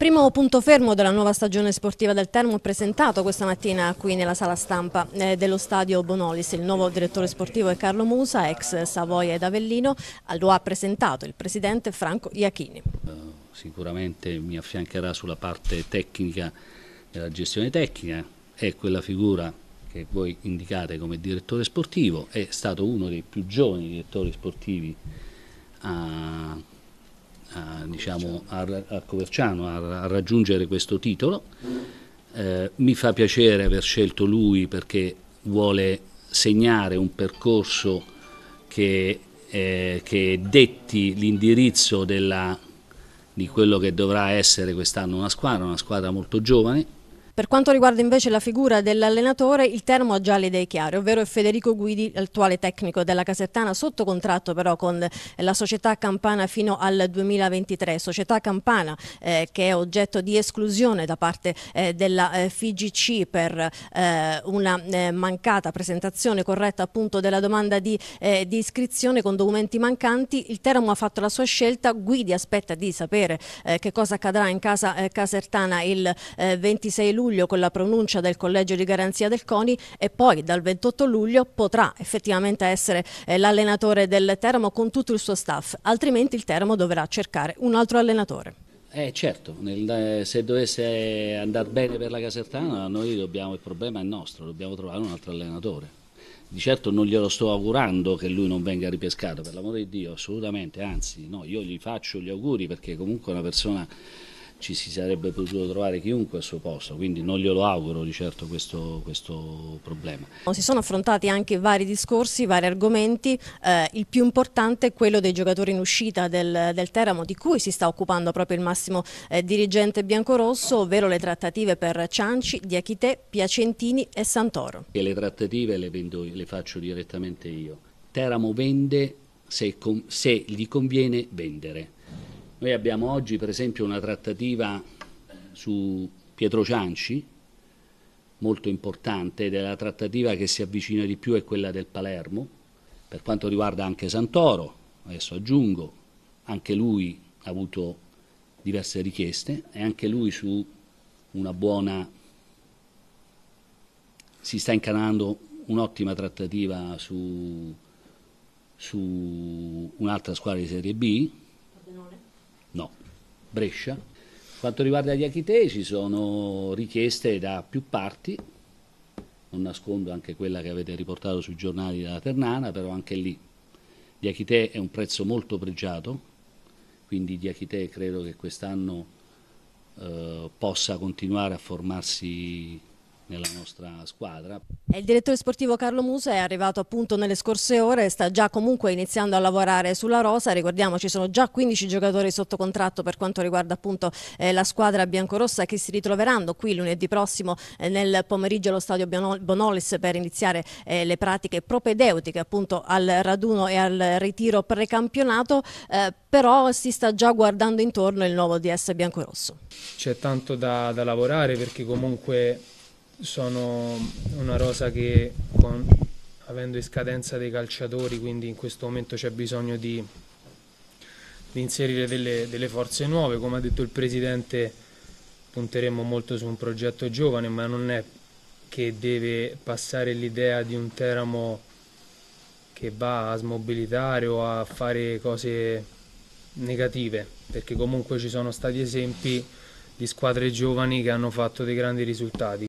Primo punto fermo della nuova stagione sportiva del Termo presentato questa mattina qui nella sala stampa eh, dello stadio Bonolis. Il nuovo direttore sportivo è Carlo Musa, ex Savoia ed Avellino. Lo ha presentato il presidente Franco Iachini. Eh, sicuramente mi affiancherà sulla parte tecnica della gestione tecnica. È quella figura che voi indicate come direttore sportivo. È stato uno dei più giovani direttori sportivi a a, diciamo, a, a Coverciano a, a, raggiungere questo titolo. Eh, mi fa piacere aver scelto lui perché vuole segnare un percorso che, eh, che detti l'indirizzo di quello che dovrà essere quest'anno una squadra, una squadra molto giovane per quanto riguarda invece la figura dell'allenatore, il termo ha già le idee chiare, ovvero Federico Guidi, l'attuale tecnico della Casertana, sotto contratto però con eh, la società Campana fino al 2023, società Campana eh, che è oggetto di esclusione da parte eh, della eh, FIGC per eh, una eh, mancata presentazione corretta appunto della domanda di, di, iscrizione con documenti mancanti. Il Teramo ha fatto la sua scelta, Guidi aspetta di sapere che cosa accadrà in casa Casertana il 26 luglio luglio con la pronuncia del collegio di garanzia del CONI e poi dal 28 luglio potrà effettivamente essere eh, l'allenatore del Teramo con tutto il suo staff, altrimenti il Teramo dovrà cercare un altro allenatore. Eh certo, nel, eh, se dovesse andare bene per la Casertana noi dobbiamo, il problema è nostro, dobbiamo trovare un altro allenatore. Di certo non glielo sto augurando che lui non venga ripescato, per l'amore di Dio, assolutamente, anzi no, io gli faccio gli auguri perché comunque è una persona ci si sarebbe potuto trovare chiunque al suo posto, quindi non glielo auguro di certo questo, questo problema. Si sono affrontati anche vari discorsi, vari argomenti, eh, il più importante è quello dei giocatori in uscita del, del Teramo di cui si sta occupando proprio il massimo eh, dirigente biancorosso, ovvero le trattative per Cianci, Diachite, Piacentini e Santoro. E le trattative le, vendo, le faccio direttamente io. Teramo vende se, se gli conviene vendere noi abbiamo oggi per esempio una trattativa eh, su Pietro Cianci, molto importante, ed è la trattativa che si avvicina di più è quella del Palermo, per quanto riguarda anche Santoro, adesso aggiungo, anche lui ha avuto diverse richieste e anche lui su una buona si sta incanalando un'ottima trattativa su, su un'altra squadra di Serie B No. Brescia. Quanto riguarda gli achitei ci sono richieste da più parti, non nascondo anche quella che avete riportato sui giornali della Ternana, però anche lì gli achitei è un prezzo molto pregiato, quindi gli achitei credo che quest'anno eh, possa continuare a formarsi nella nostra squadra. il direttore sportivo Carlo Musa è arrivato appunto nelle scorse ore, sta già comunque iniziando a lavorare sulla rosa, ricordiamo ci sono già 15 giocatori sotto contratto per quanto riguarda appunto eh, la squadra biancorossa che si ritroveranno qui lunedì prossimo eh, nel pomeriggio allo stadio Bonolis per iniziare eh, le pratiche propedeutiche appunto al raduno e al ritiro precampionato, eh, però si sta già guardando intorno il nuovo DS biancorosso. C'è tanto da, da lavorare perché comunque sono una rosa che con, avendo in scadenza dei calciatori, quindi in questo momento c'è bisogno di, di inserire delle, delle, forze nuove, come ha detto il Presidente punteremo molto su un progetto giovane, ma non è che deve passare l'idea di un Teramo che va a smobilitare o a fare cose negative, perché comunque ci sono stati esempi di squadre giovani che hanno fatto dei grandi risultati.